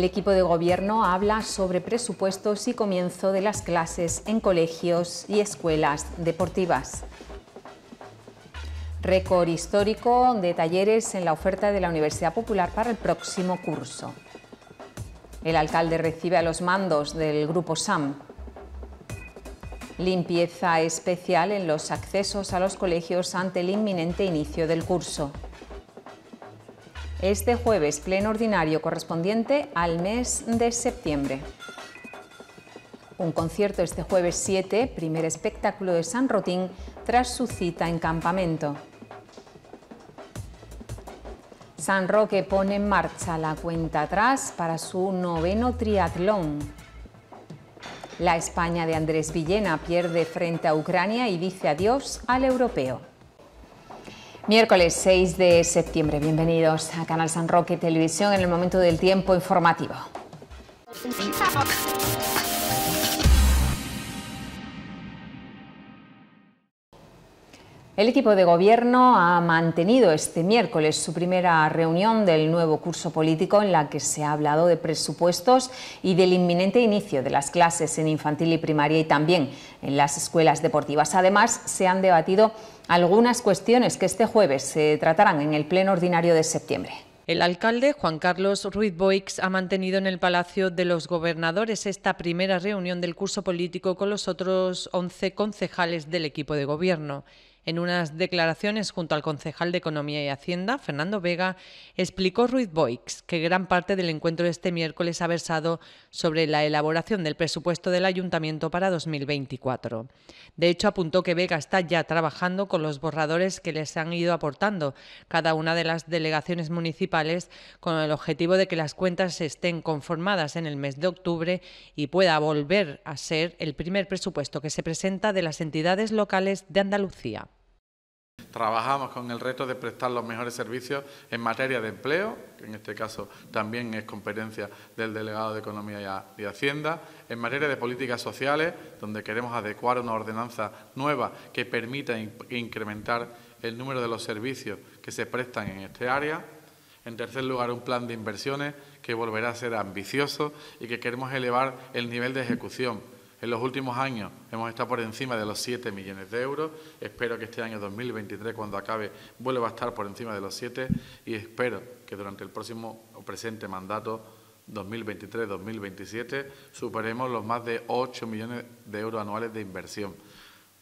El equipo de gobierno habla sobre presupuestos y comienzo de las clases en colegios y escuelas deportivas. Récord histórico de talleres en la oferta de la Universidad Popular para el próximo curso. El alcalde recibe a los mandos del Grupo SAM. Limpieza especial en los accesos a los colegios ante el inminente inicio del curso este jueves pleno ordinario correspondiente al mes de septiembre. Un concierto este jueves 7, primer espectáculo de San Rotín, tras su cita en campamento. San Roque pone en marcha la cuenta atrás para su noveno triatlón. La España de Andrés Villena pierde frente a Ucrania y dice adiós al europeo. Miércoles 6 de septiembre. Bienvenidos a Canal San Roque Televisión en el momento del tiempo informativo. El equipo de gobierno ha mantenido este miércoles su primera reunión del nuevo curso político en la que se ha hablado de presupuestos y del inminente inicio de las clases en infantil y primaria y también en las escuelas deportivas. Además, se han debatido algunas cuestiones que este jueves se tratarán en el Pleno Ordinario de septiembre. El alcalde Juan Carlos Ruiz Boix ha mantenido en el Palacio de los Gobernadores esta primera reunión del curso político con los otros 11 concejales del equipo de gobierno. En unas declaraciones junto al concejal de Economía y Hacienda, Fernando Vega, explicó Ruiz Boix que gran parte del encuentro de este miércoles ha versado sobre la elaboración del presupuesto del ayuntamiento para 2024. De hecho, apuntó que Vega está ya trabajando con los borradores que les han ido aportando cada una de las delegaciones municipales con el objetivo de que las cuentas estén conformadas en el mes de octubre y pueda volver a ser el primer presupuesto que se presenta de las entidades locales de Andalucía. Trabajamos con el reto de prestar los mejores servicios en materia de empleo, que en este caso también es competencia del delegado de Economía y Hacienda, en materia de políticas sociales, donde queremos adecuar una ordenanza nueva que permita incrementar el número de los servicios que se prestan en este área. En tercer lugar, un plan de inversiones que volverá a ser ambicioso y que queremos elevar el nivel de ejecución en los últimos años hemos estado por encima de los 7 millones de euros. Espero que este año 2023, cuando acabe, vuelva a estar por encima de los 7 y espero que durante el próximo o presente mandato 2023-2027 superemos los más de 8 millones de euros anuales de inversión.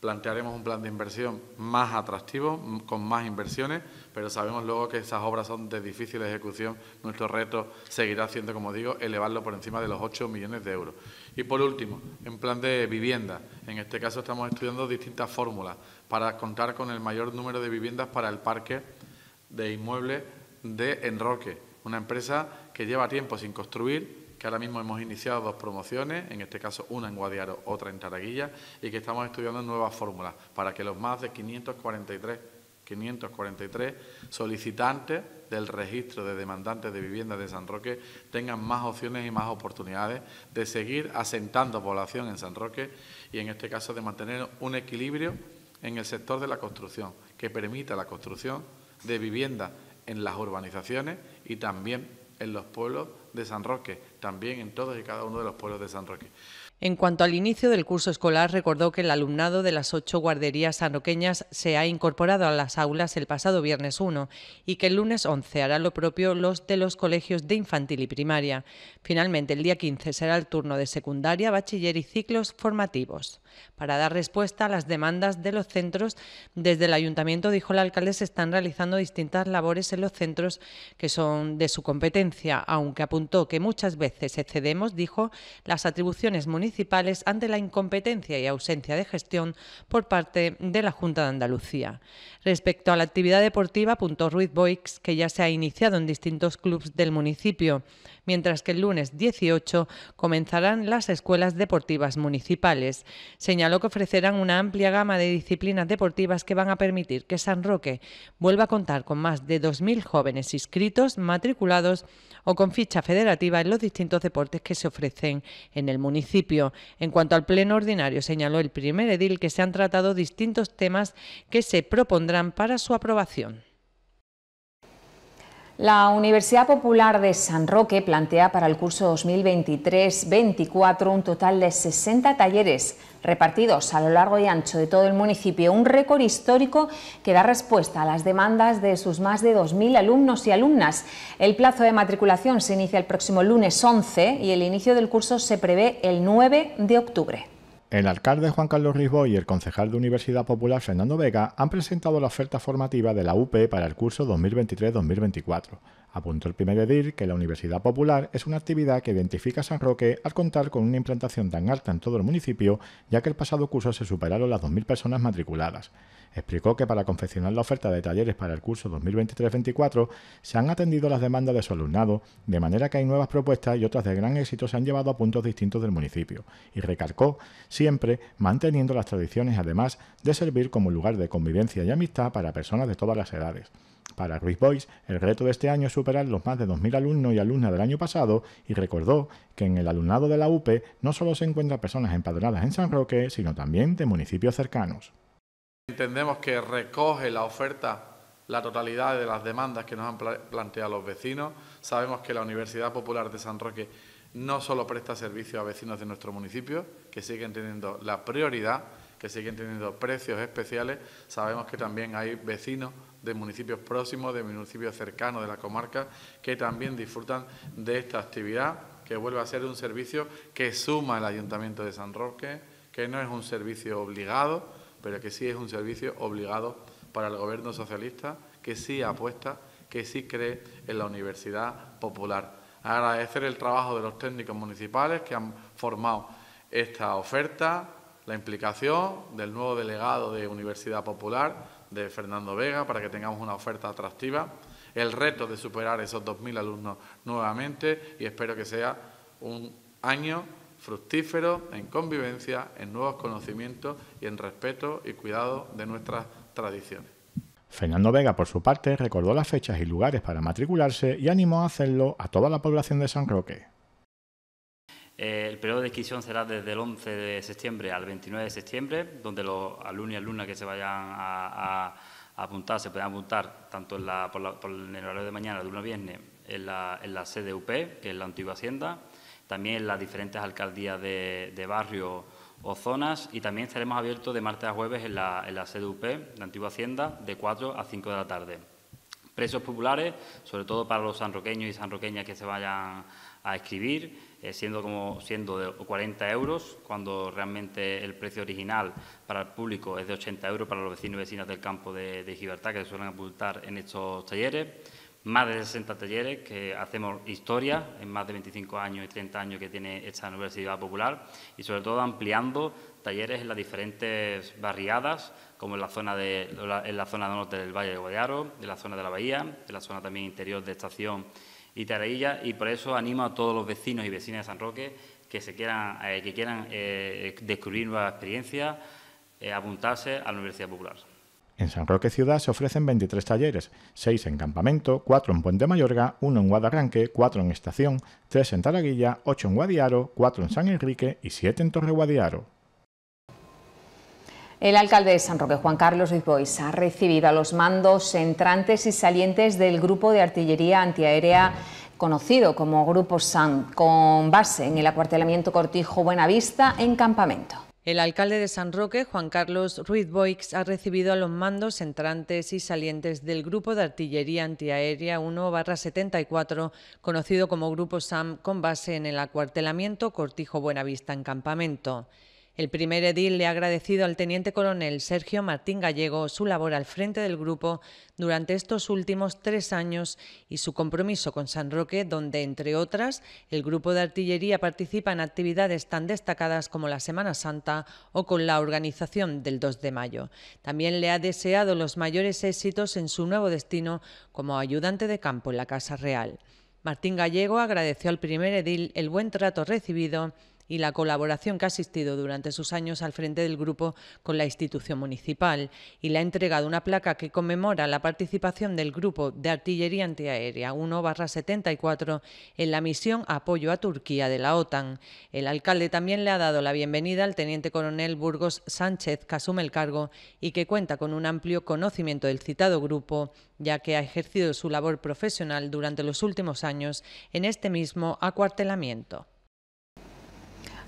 Plantearemos un plan de inversión más atractivo, con más inversiones, pero sabemos luego que esas obras son de difícil ejecución. Nuestro reto seguirá siendo, como digo, elevarlo por encima de los 8 millones de euros. Y por último, en plan de vivienda. En este caso estamos estudiando distintas fórmulas para contar con el mayor número de viviendas para el parque de inmuebles de Enroque, una empresa que lleva tiempo sin construir, que ahora mismo hemos iniciado dos promociones, en este caso una en Guadiaro, otra en Taraguilla, y que estamos estudiando nuevas fórmulas para que los más de 543, 543 solicitantes del registro de demandantes de vivienda de San Roque tengan más opciones y más oportunidades de seguir asentando población en San Roque y en este caso de mantener un equilibrio en el sector de la construcción que permita la construcción de vivienda en las urbanizaciones y también en los pueblos de San Roque, también en todos y cada uno de los pueblos de San Roque. En cuanto al inicio del curso escolar, recordó que el alumnado de las ocho guarderías sanroqueñas se ha incorporado a las aulas el pasado viernes 1 y que el lunes 11 hará lo propio los de los colegios de infantil y primaria. Finalmente, el día 15 será el turno de secundaria, bachiller y ciclos formativos. Para dar respuesta a las demandas de los centros, desde el ayuntamiento, dijo el alcalde, se están realizando distintas labores en los centros que son de su competencia, aunque apuntó que muchas veces excedemos, dijo, las atribuciones municipales ante la incompetencia y ausencia de gestión por parte de la Junta de Andalucía. Respecto a la actividad deportiva, apuntó Ruiz Boix, que ya se ha iniciado en distintos clubes del municipio mientras que el lunes 18 comenzarán las escuelas deportivas municipales. Señaló que ofrecerán una amplia gama de disciplinas deportivas que van a permitir que San Roque vuelva a contar con más de 2.000 jóvenes inscritos, matriculados o con ficha federativa en los distintos deportes que se ofrecen en el municipio. En cuanto al pleno ordinario, señaló el primer edil que se han tratado distintos temas que se propondrán para su aprobación. La Universidad Popular de San Roque plantea para el curso 2023-24 un total de 60 talleres repartidos a lo largo y ancho de todo el municipio, un récord histórico que da respuesta a las demandas de sus más de 2.000 alumnos y alumnas. El plazo de matriculación se inicia el próximo lunes 11 y el inicio del curso se prevé el 9 de octubre. El alcalde Juan Carlos Risbo y el concejal de Universidad Popular Fernando Vega han presentado la oferta formativa de la UP e para el curso 2023-2024. Apuntó el primer edil que la Universidad Popular es una actividad que identifica a San Roque al contar con una implantación tan alta en todo el municipio, ya que el pasado curso se superaron las 2.000 personas matriculadas. Explicó que para confeccionar la oferta de talleres para el curso 2023-24 se han atendido las demandas de su alumnado, de manera que hay nuevas propuestas y otras de gran éxito se han llevado a puntos distintos del municipio. Y recalcó, siempre manteniendo las tradiciones, además de servir como lugar de convivencia y amistad para personas de todas las edades. Para Ruiz Boys, el reto de este año es superar los más de 2.000 alumnos y alumnas del año pasado y recordó que en el alumnado de la UPE no solo se encuentran personas empadronadas en San Roque, sino también de municipios cercanos. Entendemos que recoge la oferta la totalidad de las demandas que nos han planteado los vecinos. Sabemos que la Universidad Popular de San Roque no solo presta servicio a vecinos de nuestro municipio, que siguen teniendo la prioridad, que siguen teniendo precios especiales, sabemos que también hay vecinos de municipios próximos, de municipios cercanos de la comarca, que también disfrutan de esta actividad, que vuelve a ser un servicio que suma el Ayuntamiento de San Roque, que no es un servicio obligado, pero que sí es un servicio obligado para el Gobierno socialista, que sí apuesta, que sí cree en la Universidad Popular. Agradecer el trabajo de los técnicos municipales que han formado esta oferta, la implicación del nuevo delegado de Universidad Popular, de Fernando Vega para que tengamos una oferta atractiva, el reto de superar esos 2.000 alumnos nuevamente y espero que sea un año fructífero en convivencia, en nuevos conocimientos y en respeto y cuidado de nuestras tradiciones. Fernando Vega, por su parte, recordó las fechas y lugares para matricularse y animó a hacerlo a toda la población de San Roque. Eh, el periodo de inscripción será desde el 11 de septiembre al 29 de septiembre, donde los alumnos y alumnas que se vayan a, apuntar se pueden apuntar tanto en por, el horario de mañana, de 1 a viernes, en la, en la que es la antigua hacienda, también en las diferentes alcaldías de, barrio o zonas y también estaremos abiertos de martes a jueves en la, sede la CDUP, la antigua hacienda, de 4 a 5 de la tarde. Presos populares, sobre todo para los sanroqueños y sanroqueñas que se vayan a escribir, eh, siendo, como, siendo de 40 euros, cuando realmente el precio original para el público es de 80 euros para los vecinos y vecinas del campo de, de Gibraltar que se suelen apuntar en estos talleres. Más de 60 talleres que hacemos historia en más de 25 años y 30 años que tiene esta Universidad Popular y sobre todo ampliando talleres en las diferentes barriadas, como en la zona en la zona norte del Valle de Guadiaro, de la zona de la Bahía, de la zona también interior de Estación y y por eso animo a todos los vecinos y vecinas de San Roque que, quieran, eh, que quieran eh, descubrir nuevas experiencias, eh, apuntarse a la Universidad Popular. En San Roque Ciudad se ofrecen 23 talleres, 6 en Campamento, 4 en Puente Mayorga, 1 en Guadarranque, 4 en Estación, 3 en Taraguilla, 8 en Guadiaro, 4 en San Enrique y 7 en Torre Guadiaro. El alcalde de San Roque, Juan Carlos Ruiz ha recibido a los mandos entrantes y salientes del grupo de artillería antiaérea conocido como Grupo SAM, con base en el acuartelamiento Cortijo Buenavista en campamento. El alcalde de San Roque, Juan Carlos Ruiz Boix, ha recibido a los mandos entrantes y salientes del Grupo de Artillería Antiaérea 1-74, conocido como Grupo SAM, con base en el acuartelamiento Cortijo Buenavista en campamento. El primer edil le ha agradecido al teniente coronel Sergio Martín Gallego su labor al frente del grupo durante estos últimos tres años y su compromiso con San Roque, donde, entre otras, el grupo de artillería participa en actividades tan destacadas como la Semana Santa o con la organización del 2 de mayo. También le ha deseado los mayores éxitos en su nuevo destino como ayudante de campo en la Casa Real. Martín Gallego agradeció al primer edil el buen trato recibido y la colaboración que ha asistido durante sus años al frente del grupo con la institución municipal y le ha entregado una placa que conmemora la participación del grupo de artillería antiaérea 1-74 en la misión Apoyo a Turquía de la OTAN. El alcalde también le ha dado la bienvenida al teniente coronel Burgos Sánchez, que asume el cargo y que cuenta con un amplio conocimiento del citado grupo, ya que ha ejercido su labor profesional durante los últimos años en este mismo acuartelamiento.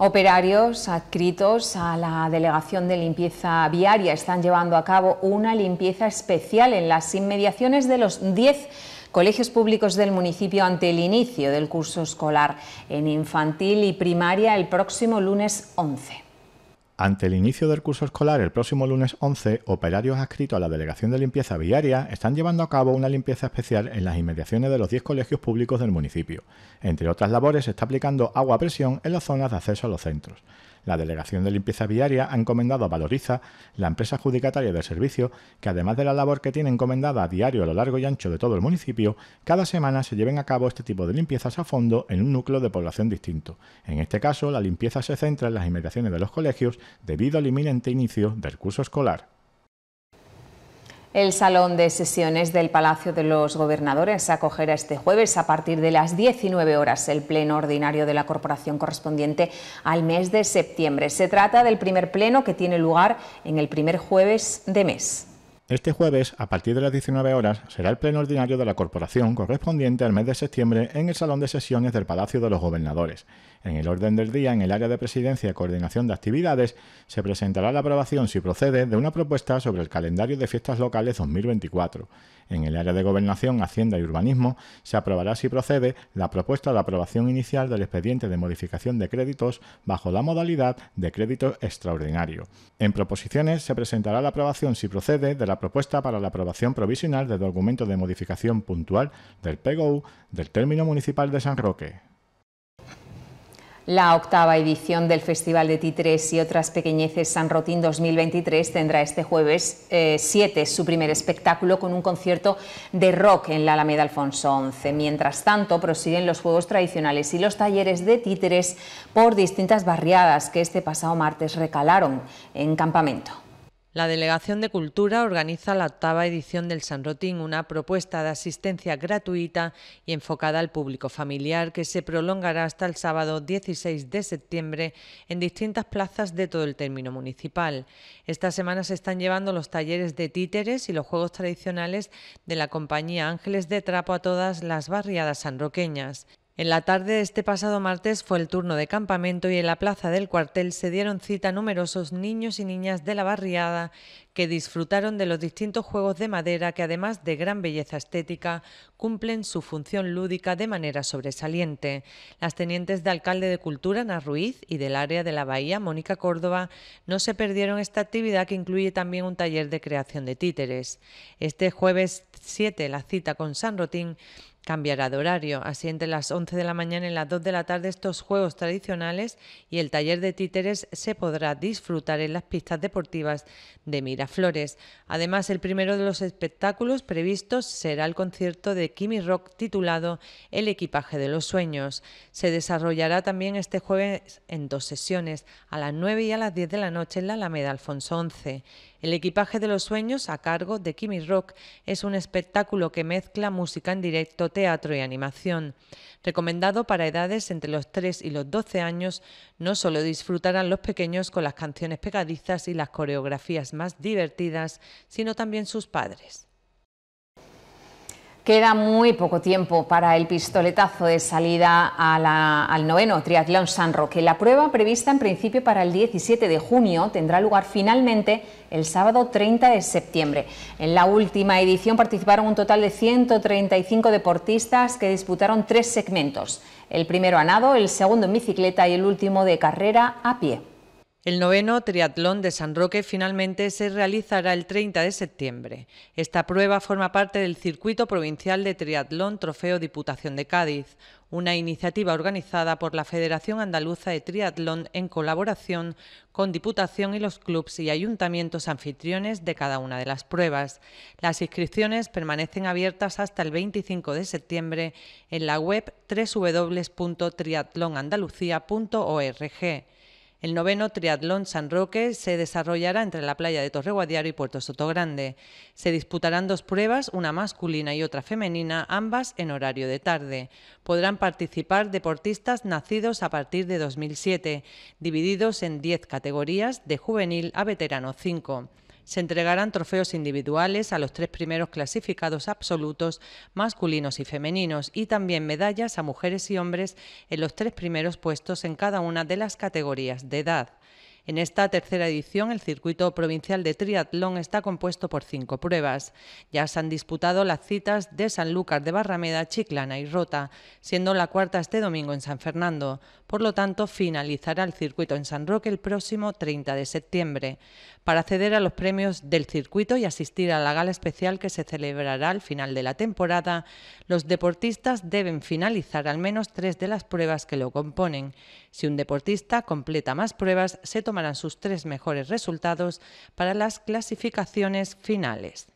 Operarios adscritos a la Delegación de Limpieza Viaria están llevando a cabo una limpieza especial en las inmediaciones de los 10 colegios públicos del municipio ante el inicio del curso escolar en infantil y primaria el próximo lunes 11. Ante el inicio del curso escolar el próximo lunes 11, operarios adscritos a la Delegación de Limpieza Viaria están llevando a cabo una limpieza especial en las inmediaciones de los 10 colegios públicos del municipio. Entre otras labores, se está aplicando agua a presión en las zonas de acceso a los centros la Delegación de Limpieza Viaria ha encomendado a Valoriza, la empresa adjudicataria del servicio, que además de la labor que tiene encomendada a diario a lo largo y ancho de todo el municipio, cada semana se lleven a cabo este tipo de limpiezas a fondo en un núcleo de población distinto. En este caso, la limpieza se centra en las inmediaciones de los colegios debido al inminente inicio del curso escolar. El Salón de Sesiones del Palacio de los Gobernadores acogerá este jueves a partir de las 19 horas el pleno ordinario de la corporación correspondiente al mes de septiembre. Se trata del primer pleno que tiene lugar en el primer jueves de mes. Este jueves, a partir de las 19 horas, será el pleno ordinario de la corporación correspondiente al mes de septiembre en el Salón de Sesiones del Palacio de los Gobernadores. En el orden del día, en el área de presidencia y coordinación de actividades, se presentará la aprobación, si procede, de una propuesta sobre el calendario de fiestas locales 2024. En el área de gobernación, hacienda y urbanismo, se aprobará, si procede, la propuesta de aprobación inicial del expediente de modificación de créditos bajo la modalidad de crédito extraordinario. En proposiciones, se presentará la aprobación, si procede, de la propuesta para la aprobación provisional del documento de modificación puntual del PGO del término municipal de San Roque. La octava edición del Festival de Títeres y otras pequeñeces San Rotín 2023 tendrá este jueves 7 eh, su primer espectáculo con un concierto de rock en la Alameda Alfonso XI. Mientras tanto, prosiguen los juegos tradicionales y los talleres de títeres por distintas barriadas que este pasado martes recalaron en campamento. La Delegación de Cultura organiza la octava edición del San Rotín, una propuesta de asistencia gratuita y enfocada al público familiar que se prolongará hasta el sábado 16 de septiembre en distintas plazas de todo el término municipal. Esta semana se están llevando los talleres de títeres y los juegos tradicionales de la compañía Ángeles de Trapo a todas las barriadas sanroqueñas. En la tarde de este pasado martes fue el turno de campamento y en la plaza del cuartel se dieron cita numerosos niños y niñas de la barriada que disfrutaron de los distintos juegos de madera que además de gran belleza estética cumplen su función lúdica de manera sobresaliente. Las tenientes de alcalde de Cultura, Ana Ruiz, y del área de la Bahía, Mónica Córdoba, no se perdieron esta actividad que incluye también un taller de creación de títeres. Este jueves 7, la cita con San Rotín cambiará de horario. Así entre las 11 de la mañana y las 2 de la tarde estos juegos tradicionales y el taller de títeres se podrá disfrutar en las pistas deportivas de Miraflores. Además, el primero de los espectáculos previstos será el concierto de Kimi Rock titulado El equipaje de los sueños. Se desarrollará también este jueves en dos sesiones, a las 9 y a las 10 de la noche en la Alameda Alfonso 11. El equipaje de los sueños, a cargo de Kimi Rock, es un espectáculo que mezcla música en directo, teatro y animación. Recomendado para edades entre los 3 y los 12 años, no solo disfrutarán los pequeños con las canciones pegadizas y las coreografías más divertidas, sino también sus padres. Queda muy poco tiempo para el pistoletazo de salida al noveno triatlón San Roque. La prueba prevista en principio para el 17 de junio tendrá lugar finalmente el sábado 30 de septiembre. En la última edición participaron un total de 135 deportistas que disputaron tres segmentos. El primero a nado, el segundo en bicicleta y el último de carrera a pie. El noveno triatlón de San Roque finalmente se realizará el 30 de septiembre. Esta prueba forma parte del Circuito Provincial de Triatlón Trofeo Diputación de Cádiz, una iniciativa organizada por la Federación Andaluza de Triatlón en colaboración con Diputación y los clubes y ayuntamientos anfitriones de cada una de las pruebas. Las inscripciones permanecen abiertas hasta el 25 de septiembre en la web www.triatlonandalucía.org. El noveno Triatlón San Roque se desarrollará entre la playa de Torreguadiaro y Puerto Sotogrande. Se disputarán dos pruebas, una masculina y otra femenina, ambas en horario de tarde. Podrán participar deportistas nacidos a partir de 2007, divididos en 10 categorías, de juvenil a veterano 5 se entregarán trofeos individuales a los tres primeros clasificados absolutos masculinos y femeninos y también medallas a mujeres y hombres en los tres primeros puestos en cada una de las categorías de edad. En esta tercera edición, el circuito provincial de triatlón está compuesto por cinco pruebas. Ya se han disputado las citas de Sanlúcar de Barrameda, Chiclana y Rota, siendo la cuarta este domingo en San Fernando. Por lo tanto, finalizará el circuito en San Roque el próximo 30 de septiembre. Para acceder a los premios del circuito y asistir a la gala especial que se celebrará al final de la temporada, los deportistas deben finalizar al menos tres de las pruebas que lo componen. Si un deportista completa más pruebas, se tomarán sus tres mejores resultados para las clasificaciones finales.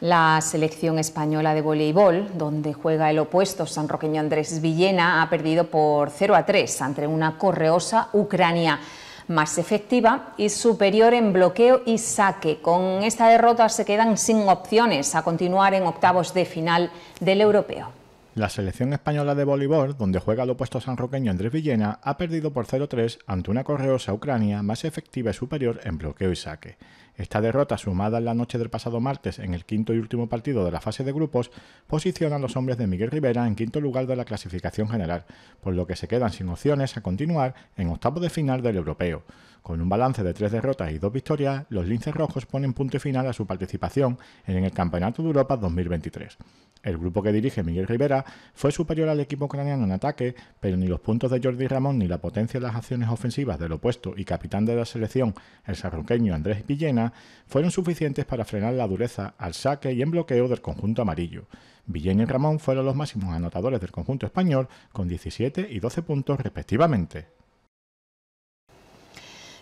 La selección española de voleibol, donde juega el opuesto San Roqueño Andrés Villena, ha perdido por 0 a 3 ante una correosa Ucrania más efectiva y superior en bloqueo y saque. Con esta derrota se quedan sin opciones a continuar en octavos de final del europeo. La selección española de voleibol, donde juega el opuesto sanroqueño Andrés Villena, ha perdido por 0-3 ante una correosa Ucrania más efectiva y superior en bloqueo y saque. Esta derrota, sumada en la noche del pasado martes en el quinto y último partido de la fase de grupos, posiciona a los hombres de Miguel Rivera en quinto lugar de la clasificación general, por lo que se quedan sin opciones a continuar en octavo de final del europeo. Con un balance de tres derrotas y dos victorias, los linces rojos ponen punto final a su participación en el Campeonato de Europa 2023. El grupo que dirige Miguel Rivera fue superior al equipo ucraniano en ataque, pero ni los puntos de Jordi Ramón ni la potencia de las acciones ofensivas del opuesto y capitán de la selección, el sarroqueño Andrés Villena, fueron suficientes para frenar la dureza al saque y en bloqueo del conjunto amarillo. Villena y Ramón fueron los máximos anotadores del conjunto español con 17 y 12 puntos respectivamente.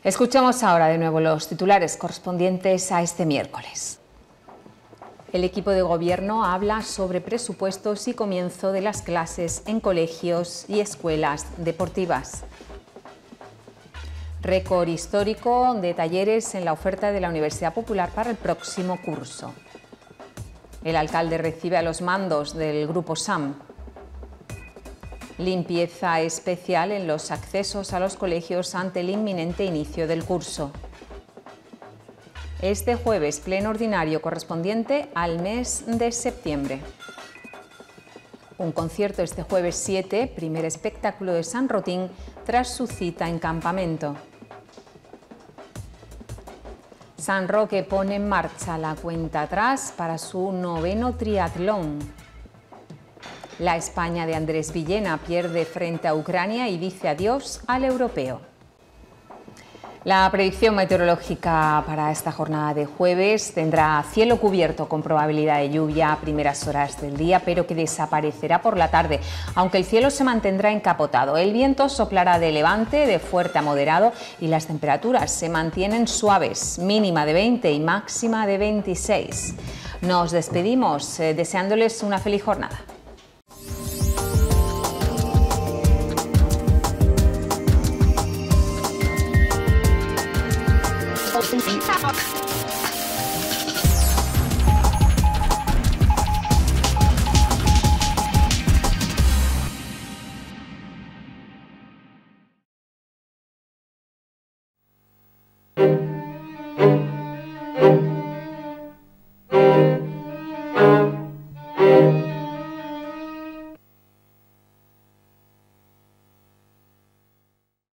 Escuchamos ahora de nuevo los titulares correspondientes a este miércoles. El equipo de gobierno habla sobre presupuestos y comienzo de las clases en colegios y escuelas deportivas. Récord histórico de talleres en la oferta de la Universidad Popular para el próximo curso. El alcalde recibe a los mandos del Grupo SAM Limpieza especial en los accesos a los colegios ante el inminente inicio del curso. Este jueves, pleno ordinario correspondiente al mes de septiembre. Un concierto este jueves 7, primer espectáculo de San Rotín, tras su cita en campamento. San Roque pone en marcha la cuenta atrás para su noveno triatlón. La España de Andrés Villena pierde frente a Ucrania y dice adiós al europeo. La predicción meteorológica para esta jornada de jueves tendrá cielo cubierto con probabilidad de lluvia a primeras horas del día, pero que desaparecerá por la tarde, aunque el cielo se mantendrá encapotado. El viento soplará de levante, de fuerte a moderado, y las temperaturas se mantienen suaves, mínima de 20 y máxima de 26. Nos despedimos eh, deseándoles una feliz jornada. Fuck.